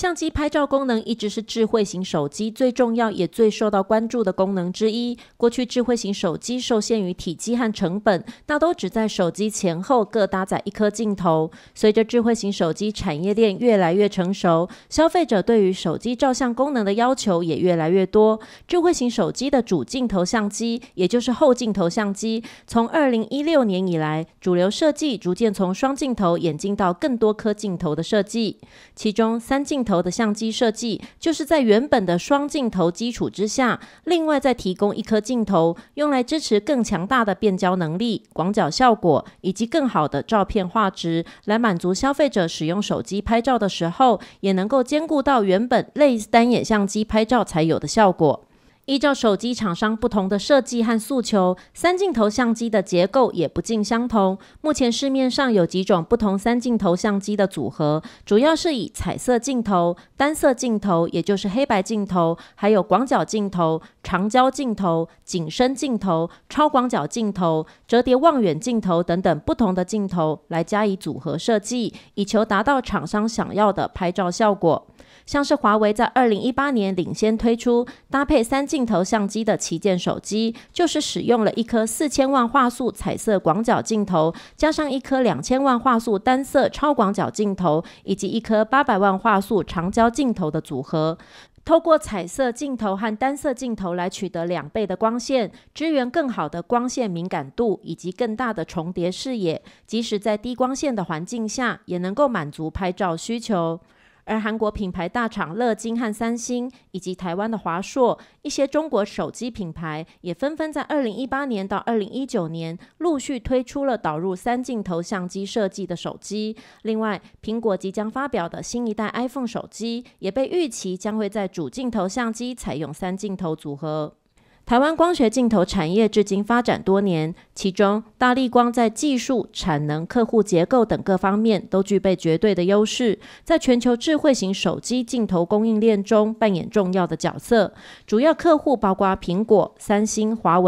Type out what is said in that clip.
相机拍照功能一直是智慧型手机最重要也最受到关注的功能之一。过去智慧型手机受限于体积和成本，大多只在手机前后各搭载一颗镜头。随着智慧型手机产业链越来越成熟，消费者对于手机照相功能的要求也越来越多。智慧型手机的主镜头相机，也就是后镜头相机，从二零一六年以来，主流设计逐渐从双镜头演进到更多颗镜头的设计，其中三镜头。头的相机设计，就是在原本的双镜头基础之下，另外再提供一颗镜头，用来支持更强大的变焦能力、广角效果以及更好的照片画质，来满足消费者使用手机拍照的时候，也能够兼顾到原本类单眼相机拍照才有的效果。依照手机厂商不同的设计和诉求，三镜头相机的结构也不尽相同。目前市面上有几种不同三镜头相机的组合，主要是以彩色镜头、单色镜头（也就是黑白镜头）、还有广角镜头、长焦镜头、景深镜头、超广角镜头、折叠望远镜头等等不同的镜头来加以组合设计，以求达到厂商想要的拍照效果。像是华为在二零一八年领先推出搭配三镜头相机的旗舰手机，就是使用了一颗四千万画素彩色广角镜头，加上一颗两千万画素单色超广角镜头，以及一颗八百万画素长焦镜头的组合。透过彩色镜头和单色镜头来取得两倍的光线，支援更好的光线敏感度以及更大的重叠视野，即使在低光线的环境下，也能够满足拍照需求。而韩国品牌大厂乐金和三星，以及台湾的华硕，一些中国手机品牌也纷纷在二零一八年到二零一九年陆续推出了导入三镜头相机设计的手机。另外，苹果即将发表的新一代 iPhone 手机，也被预期将会在主镜头相机采用三镜头组合。台湾光学镜头产业至今发展多年，其中大力光在技术、产能、客户结构等各方面都具备绝对的优势，在全球智慧型手机镜头供应链中扮演重要的角色，主要客户包括苹果、三星、华为。